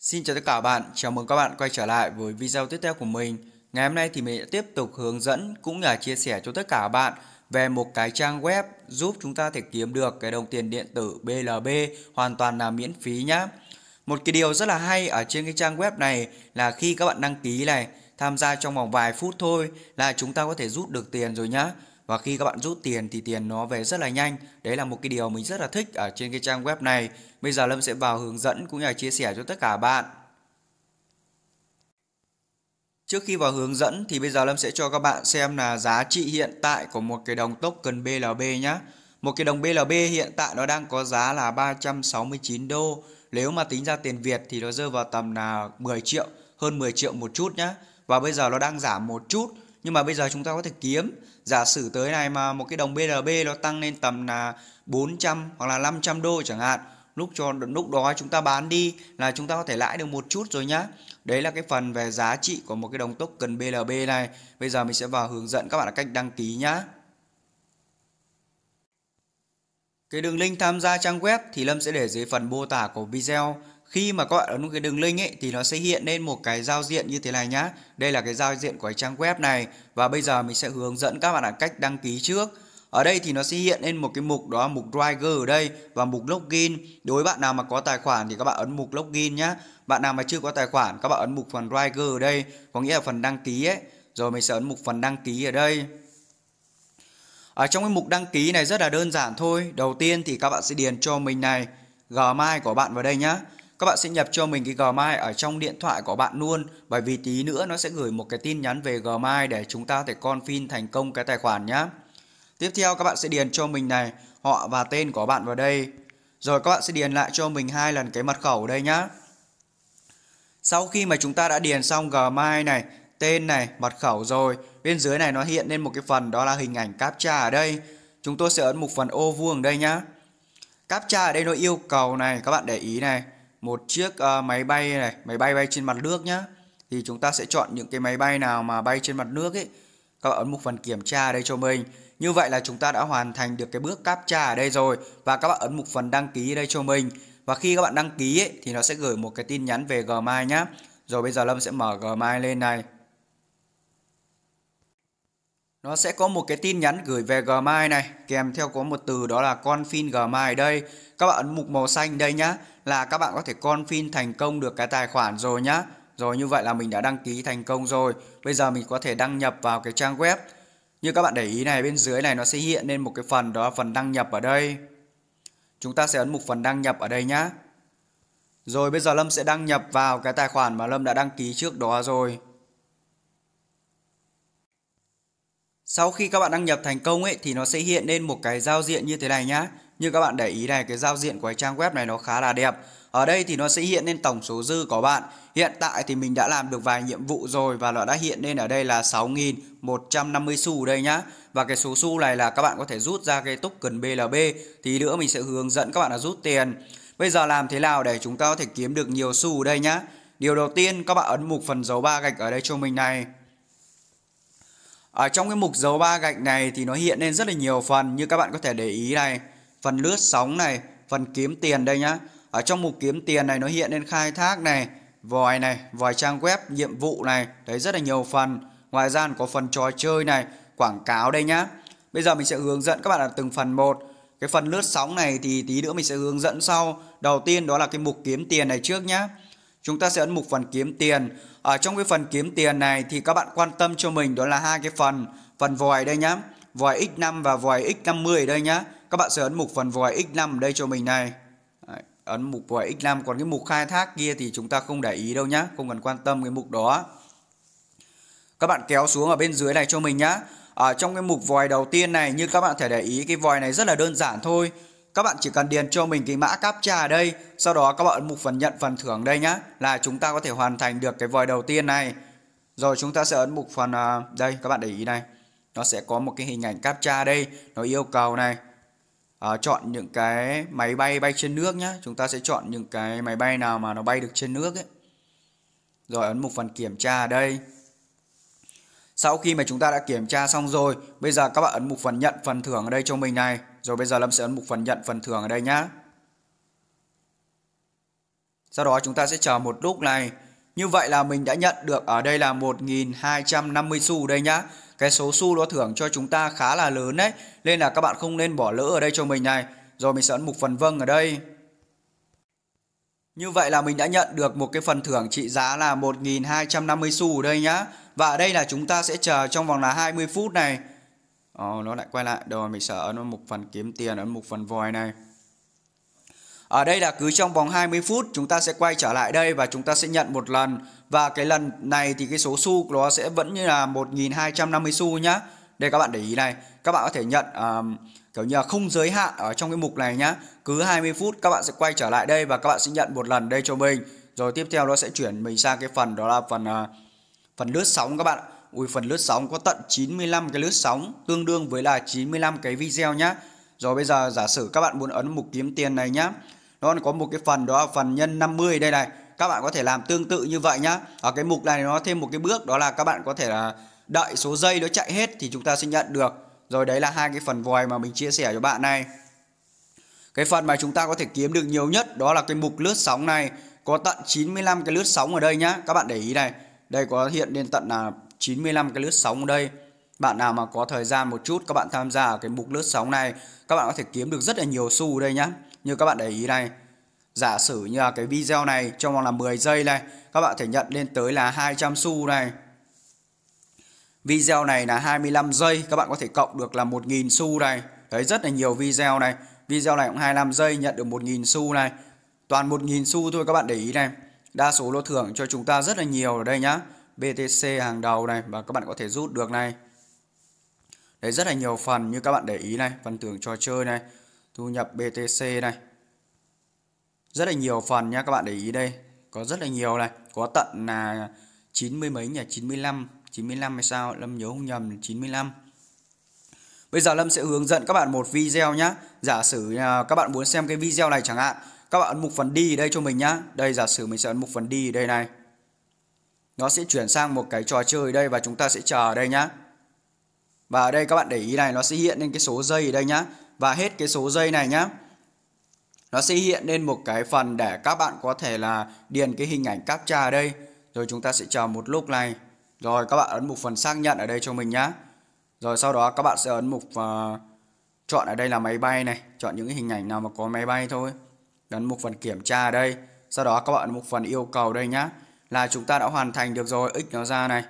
Xin chào tất cả bạn, chào mừng các bạn quay trở lại với video tiếp theo của mình. Ngày hôm nay thì mình sẽ tiếp tục hướng dẫn cũng là chia sẻ cho tất cả bạn về một cái trang web giúp chúng ta thể kiếm được cái đồng tiền điện tử BLB hoàn toàn là miễn phí nhá. Một cái điều rất là hay ở trên cái trang web này là khi các bạn đăng ký này, tham gia trong vòng vài phút thôi là chúng ta có thể rút được tiền rồi nhá và khi các bạn rút tiền thì tiền nó về rất là nhanh đấy là một cái điều mình rất là thích ở trên cái trang web này bây giờ lâm sẽ vào hướng dẫn cũng như là chia sẻ cho tất cả bạn Trước khi vào hướng dẫn thì bây giờ Lâm sẽ cho các bạn xem là giá trị hiện tại của một cái đồng token BLB nhé. Một cái đồng BLB hiện tại nó đang có giá là 369 đô. Nếu mà tính ra tiền Việt thì nó rơi vào tầm là 10 triệu, hơn 10 triệu một chút nhé. Và bây giờ nó đang giảm một chút nhưng mà bây giờ chúng ta có thể kiếm giả sử tới này mà một cái đồng BRB nó tăng lên tầm là 400 hoặc là 500 đô chẳng hạn lúc cho lúc đó chúng ta bán đi là chúng ta có thể lãi được một chút rồi nhá đấy là cái phần về giá trị của một cái đồng token BLB này bây giờ mình sẽ vào hướng dẫn các bạn cách đăng ký nhá cái đường link tham gia trang web thì Lâm sẽ để dưới phần mô tả của video khi mà các bạn ấn cái đường link ấy thì nó sẽ hiện lên một cái giao diện như thế này nhá đây là cái giao diện của cái trang web này và bây giờ mình sẽ hướng dẫn các bạn là cách đăng ký trước ở đây thì nó sẽ hiện lên một cái mục đó mục Driver ở đây và mục Login. Đối với bạn nào mà có tài khoản thì các bạn ấn mục Login nhá. Bạn nào mà chưa có tài khoản các bạn ấn mục phần Driver ở đây, có nghĩa là phần đăng ký ấy. Rồi mình sẽ ấn mục phần đăng ký ở đây. Ở trong cái mục đăng ký này rất là đơn giản thôi. Đầu tiên thì các bạn sẽ điền cho mình này Gmail của bạn vào đây nhá các bạn sẽ nhập cho mình cái Gmail ở trong điện thoại của bạn luôn bởi vì tí nữa nó sẽ gửi một cái tin nhắn về Gmail để chúng ta thể confirm thành công cái tài khoản nhá. Tiếp theo các bạn sẽ điền cho mình này họ và tên của bạn vào đây. Rồi các bạn sẽ điền lại cho mình hai lần cái mật khẩu ở đây nhá. Sau khi mà chúng ta đã điền xong Gmail này, tên này, mật khẩu rồi, bên dưới này nó hiện lên một cái phần đó là hình ảnh captcha ở đây. Chúng tôi sẽ ấn một phần ô vuông đây nhá. Captcha ở đây nó yêu cầu này, các bạn để ý này, một chiếc uh, máy bay này máy bay bay trên mặt nước nhá thì chúng ta sẽ chọn những cái máy bay nào mà bay trên mặt nước ấy các bạn ấn mục phần kiểm tra đây cho mình như vậy là chúng ta đã hoàn thành được cái bước captcha ở đây rồi và các bạn ấn mục phần đăng ký đây cho mình và khi các bạn đăng ký ấy, thì nó sẽ gửi một cái tin nhắn về Gmail nhá rồi bây giờ Lâm sẽ mở Gmail lên này nó sẽ có một cái tin nhắn gửi về Gmail này kèm theo có một từ đó là confirm Gmail đây các bạn ấn mục màu xanh đây nhá là các bạn có thể confirm thành công được cái tài khoản rồi nhá rồi như vậy là mình đã đăng ký thành công rồi bây giờ mình có thể đăng nhập vào cái trang web như các bạn để ý này bên dưới này nó sẽ hiện lên một cái phần đó là phần đăng nhập ở đây chúng ta sẽ ấn mục phần đăng nhập ở đây nhá rồi bây giờ Lâm sẽ đăng nhập vào cái tài khoản mà Lâm đã đăng ký trước đó rồi Sau khi các bạn đăng nhập thành công ấy thì nó sẽ hiện lên một cái giao diện như thế này nhá. Như các bạn để ý này, cái giao diện của cái trang web này nó khá là đẹp. Ở đây thì nó sẽ hiện lên tổng số dư của bạn. Hiện tại thì mình đã làm được vài nhiệm vụ rồi và nó đã hiện lên ở đây là 6.150 xu đây nhá. Và cái số xu này là các bạn có thể rút ra cái token BLB. thì nữa mình sẽ hướng dẫn các bạn là rút tiền. Bây giờ làm thế nào để chúng ta có thể kiếm được nhiều xu đây nhá. Điều đầu tiên các bạn ấn mục phần dấu ba gạch ở đây cho mình này. Ở trong cái mục dấu ba gạch này thì nó hiện lên rất là nhiều phần như các bạn có thể để ý này, phần lướt sóng này, phần kiếm tiền đây nhá. Ở trong mục kiếm tiền này nó hiện lên khai thác này, vòi này, vòi trang web, nhiệm vụ này, đấy rất là nhiều phần. Ngoài ra có phần trò chơi này, quảng cáo đây nhá. Bây giờ mình sẽ hướng dẫn các bạn ở từng phần một. Cái phần lướt sóng này thì tí nữa mình sẽ hướng dẫn sau. Đầu tiên đó là cái mục kiếm tiền này trước nhá chúng ta sẽ ấn mục phần kiếm tiền ở trong cái phần kiếm tiền này thì các bạn quan tâm cho mình đó là hai cái phần phần vòi đây nhá vòi x5 và vòi x50 đây nhá các bạn sẽ ấn mục phần vòi x5 đây cho mình này Đấy, ấn mục vòi x5 còn cái mục khai thác kia thì chúng ta không để ý đâu nhá không cần quan tâm cái mục đó các bạn kéo xuống ở bên dưới này cho mình nhá ở trong cái mục vòi đầu tiên này như các bạn thể để ý cái vòi này rất là đơn giản thôi các bạn chỉ cần điền cho mình cái mã CAPTCHA ở đây, sau đó các bạn ấn mục phần nhận phần thưởng đây nhá, là chúng ta có thể hoàn thành được cái vòi đầu tiên này. Rồi chúng ta sẽ ấn mục phần uh, đây các bạn để ý này. Nó sẽ có một cái hình ảnh CAPTCHA đây, nó yêu cầu này. Uh, chọn những cái máy bay bay trên nước nhá, chúng ta sẽ chọn những cái máy bay nào mà nó bay được trên nước ấy. Rồi ấn mục phần kiểm tra ở đây. Sau khi mà chúng ta đã kiểm tra xong rồi, bây giờ các bạn ấn mục phần nhận phần thưởng ở đây cho mình này. Rồi bây giờ Lâm sẽ ấn mục phần nhận phần thưởng ở đây nhá. Sau đó chúng ta sẽ chờ một lúc này. Như vậy là mình đã nhận được ở đây là 1.250 xu đây nhá. Cái số xu nó thưởng cho chúng ta khá là lớn đấy. Nên là các bạn không nên bỏ lỡ ở đây cho mình này. Rồi mình sẽ ấn mục phần vâng ở đây. Như vậy là mình đã nhận được một cái phần thưởng trị giá là 1.250 xu ở đây nhá. Và ở đây là chúng ta sẽ chờ trong vòng là 20 phút này. Ồ, ờ, nó lại quay lại rồi mình sẽ ấn mục phần kiếm tiền ấn mục phần void này ở đây là cứ trong vòng 20 phút chúng ta sẽ quay trở lại đây và chúng ta sẽ nhận một lần và cái lần này thì cái số xu nó sẽ vẫn như là 1250 xu nhá đây các bạn để ý này các bạn có thể nhận um, kiểu như là không giới hạn ở trong cái mục này nhá cứ 20 phút các bạn sẽ quay trở lại đây và các bạn sẽ nhận một lần đây cho mình rồi tiếp theo nó sẽ chuyển mình sang cái phần đó là phần uh, phần lướt sóng các bạn ạ ui phần lướt sóng có tận 95 cái lướt sóng tương đương với là 95 cái video nhá rồi bây giờ giả sử các bạn muốn ấn mục kiếm tiền này nhá nó có một cái phần đó là phần nhân 50 đây này các bạn có thể làm tương tự như vậy nhá ở cái mục này nó thêm một cái bước đó là các bạn có thể là đợi số giây nó chạy hết thì chúng ta sẽ nhận được rồi đấy là hai cái phần vòi mà mình chia sẻ cho bạn này cái phần mà chúng ta có thể kiếm được nhiều nhất đó là cái mục lướt sóng này có tận 95 cái lướt sóng ở đây nhá các bạn để ý này đây có hiện lên tận là 95 cái lướt sóng đây bạn nào mà có thời gian một chút các bạn tham gia cái mục lướt sóng này các bạn có thể kiếm được rất là nhiều xu đây nhá như các bạn để ý này giả sử như là cái video này trong vòng là 10 giây này các bạn thể nhận lên tới là 200 xu này video này là 25 giây các bạn có thể cộng được là 1.000 xu này đấy rất là nhiều video này video này cũng 25 giây nhận được 1.000 xu này toàn 1.000 xu thôi các bạn để ý này đa số lô thưởng cho chúng ta rất là nhiều ở đây nhá BTC hàng đầu này và các bạn có thể rút được này đấy rất là nhiều phần như các bạn để ý này phần thưởng trò chơi này thu nhập BTC này rất là nhiều phần nha các bạn để ý đây có rất là nhiều này có tận là 90 mấy nhỉ 95 95 hay sao Lâm nhớ không nhầm 95 Bây giờ Lâm sẽ hướng dẫn các bạn một video nhá. Giả sử à, các bạn muốn xem cái video này chẳng hạn Các bạn ấn mục phần đi đây cho mình nhá Đây giả sử mình sẽ ấn mục phần đi đây này nó sẽ chuyển sang một cái trò chơi đây và chúng ta sẽ chờ ở đây nhá và ở đây các bạn để ý này nó sẽ hiện lên cái số dây ở đây nhá và hết cái số dây này nhá nó sẽ hiện lên một cái phần để các bạn có thể là điền cái hình ảnh captcha ở đây rồi chúng ta sẽ chờ một lúc này rồi các bạn ấn mục phần xác nhận ở đây cho mình nhá rồi sau đó các bạn sẽ ấn mục uh, chọn ở đây là máy bay này chọn những hình ảnh nào mà có máy bay thôi ấn mục phần kiểm tra ở đây sau đó các bạn ấn mục phần yêu cầu đây nhá là chúng ta đã hoàn thành được rồi x nó ra này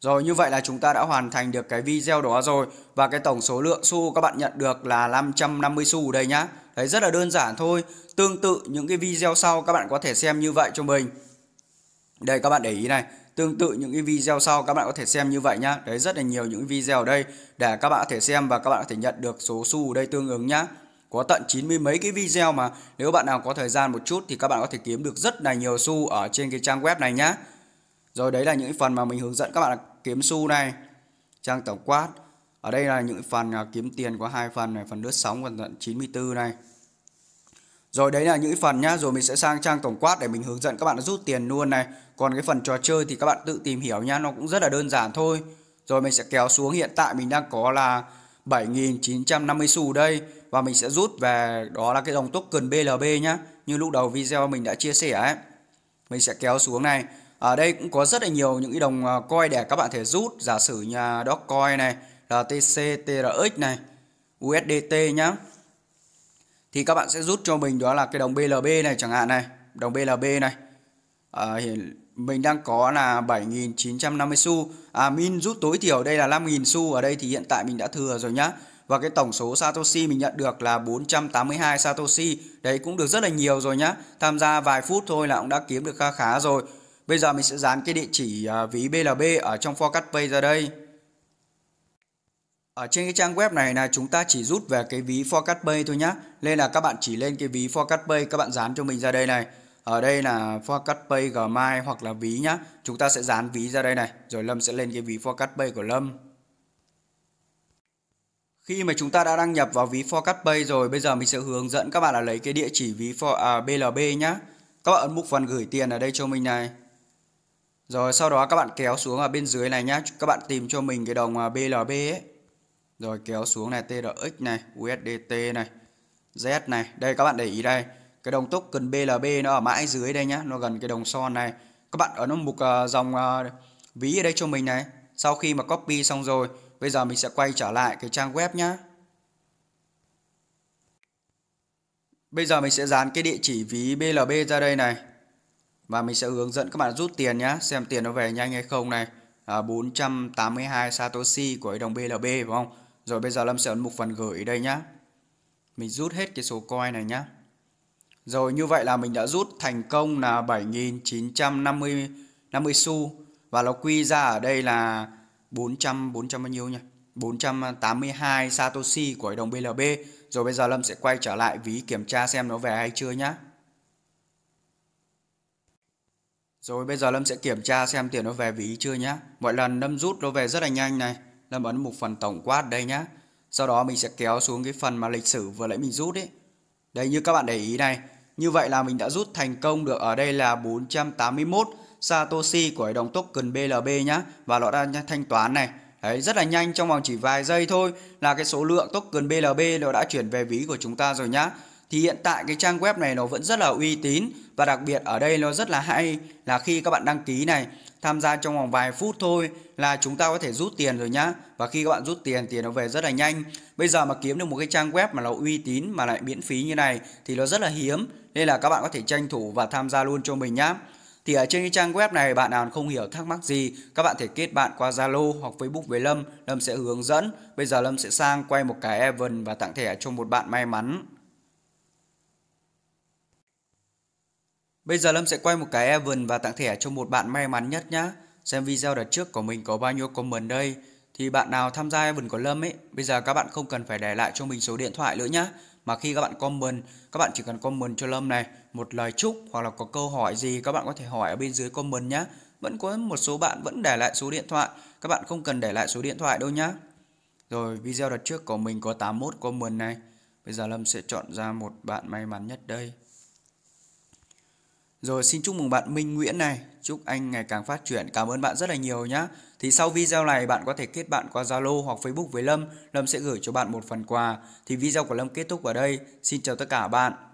rồi như vậy là chúng ta đã hoàn thành được cái video đó rồi Và cái tổng số lượng xu các bạn nhận được là 550 xu đây nhá Đấy rất là đơn giản thôi Tương tự những cái video sau các bạn có thể xem như vậy cho mình Đây các bạn để ý này Tương tự những cái video sau các bạn có thể xem như vậy nhá Đấy rất là nhiều những video ở đây Để các bạn có thể xem và các bạn có thể nhận được số xu ở đây tương ứng nhá có tận chín mươi mấy cái video mà nếu bạn nào có thời gian một chút thì các bạn có thể kiếm được rất là nhiều xu ở trên cái trang web này nhá. Rồi đấy là những phần mà mình hướng dẫn các bạn kiếm xu này. Trang tổng quát. Ở đây là những phần à, kiếm tiền có hai phần này, phần lướt sóng và tận 94 này. Rồi đấy là những phần nhá, rồi mình sẽ sang trang tổng quát để mình hướng dẫn các bạn rút tiền luôn này. Còn cái phần trò chơi thì các bạn tự tìm hiểu nhá, nó cũng rất là đơn giản thôi. Rồi mình sẽ kéo xuống hiện tại mình đang có là 7.950 xu đây và mình sẽ rút về đó là cái dòng token BLB nhá như lúc đầu video mình đã chia sẻ ấy mình sẽ kéo xuống này ở đây cũng có rất là nhiều những cái đồng à, coin để các bạn thể rút giả sử nhà Dogecoin này LTC TRX này USDT nhá thì các bạn sẽ rút cho mình đó là cái đồng BLB này chẳng hạn này đồng BLB này à, mình đang có là 7.950 xu à, min rút tối thiểu đây là 5.000 xu ở đây thì hiện tại mình đã thừa rồi nhá và cái tổng số Satoshi mình nhận được là 482 Satoshi. Đấy cũng được rất là nhiều rồi nhá. Tham gia vài phút thôi là cũng đã kiếm được khá khá rồi. Bây giờ mình sẽ dán cái địa chỉ à, ví BLB ở trong forecast page ra đây. Ở trên cái trang web này là chúng ta chỉ rút về cái ví forecast pay thôi nhá. Nên là các bạn chỉ lên cái ví forecast pay các bạn dán cho mình ra đây này. Ở đây là forecast pay gmail hoặc là ví nhá. Chúng ta sẽ dán ví ra đây này. Rồi Lâm sẽ lên cái ví forecast pay của Lâm. Khi mà chúng ta đã đăng nhập vào ví Forecast Pay rồi, bây giờ mình sẽ hướng dẫn các bạn là lấy cái địa chỉ ví for à, BLB nhá. Các bạn ấn mục phần gửi tiền ở đây cho mình này. Rồi sau đó các bạn kéo xuống ở bên dưới này nhá, các bạn tìm cho mình cái đồng BLB à, ấy. Rồi kéo xuống này TRX này, USDT này, Z này. Đây các bạn để ý đây, cái đồng token BLB nó ở mãi dưới đây nhá, nó gần cái đồng son này. Các bạn ấn mục uh, dòng uh, ví ở đây cho mình này. Sau khi mà copy xong rồi Bây giờ mình sẽ quay trở lại cái trang web nhé. Bây giờ mình sẽ dán cái địa chỉ ví BLB ra đây này. Và mình sẽ hướng dẫn các bạn rút tiền nhé. Xem tiền nó về nhanh hay không này. À, 482 Satoshi của đồng BLB phải không? Rồi bây giờ Lâm sẽ ấn mục phần gửi đây nhá. Mình rút hết cái số coin này nhá. Rồi như vậy là mình đã rút thành công là 7.950 50 xu. Và nó quy ra ở đây là 400 400 bao nhiêu nhỉ 482 Satoshi của đồng BLB Rồi bây giờ Lâm sẽ quay trở lại ví kiểm tra xem nó về hay chưa nhá Rồi bây giờ Lâm sẽ kiểm tra xem tiền nó về ví chưa nhá Mọi lần Lâm rút nó về rất là nhanh này Lâm ấn một phần tổng quát đây nhá Sau đó mình sẽ kéo xuống cái phần mà lịch sử vừa nãy mình rút ấy Đây như các bạn để ý này Như vậy là mình đã rút thành công được ở đây là 481 Satoshi của đồng token BLB nhá và nó đã thanh toán này Đấy, rất là nhanh trong vòng chỉ vài giây thôi là cái số lượng token BLB nó đã chuyển về ví của chúng ta rồi nhá. Thì hiện tại cái trang web này nó vẫn rất là uy tín và đặc biệt ở đây nó rất là hay là khi các bạn đăng ký này tham gia trong vòng vài phút thôi là chúng ta có thể rút tiền rồi nhá. Và khi các bạn rút tiền tiền nó về rất là nhanh. Bây giờ mà kiếm được một cái trang web mà nó uy tín mà lại miễn phí như này thì nó rất là hiếm. Nên là các bạn có thể tranh thủ và tham gia luôn cho mình nhá. Thì ở trên cái trang web này bạn nào không hiểu thắc mắc gì, các bạn thể kết bạn qua Zalo hoặc Facebook với Lâm, Lâm sẽ hướng dẫn. Bây giờ Lâm sẽ sang quay một cái event và tặng thẻ cho một bạn may mắn. Bây giờ Lâm sẽ quay một cái event và tặng thẻ cho một bạn may mắn nhất nhá. Xem video đợt trước của mình có bao nhiêu comment đây. Thì bạn nào tham gia event của Lâm ấy, bây giờ các bạn không cần phải để lại cho mình số điện thoại nữa nhá. Mà khi các bạn comment, các bạn chỉ cần comment cho Lâm này một lời chúc hoặc là có câu hỏi gì các bạn có thể hỏi ở bên dưới comment nhé. Vẫn có một số bạn vẫn để lại số điện thoại, các bạn không cần để lại số điện thoại đâu nhé. Rồi video đợt trước của mình có 81 comment này. Bây giờ Lâm sẽ chọn ra một bạn may mắn nhất đây. Rồi xin chúc mừng bạn Minh Nguyễn này, chúc anh ngày càng phát triển. Cảm ơn bạn rất là nhiều nhé. Thì sau video này bạn có thể kết bạn qua Zalo hoặc Facebook với Lâm, Lâm sẽ gửi cho bạn một phần quà. Thì video của Lâm kết thúc ở đây. Xin chào tất cả bạn.